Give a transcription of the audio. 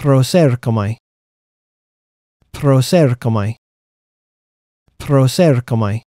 Prosercomai. Prosercomai. Prosercomai.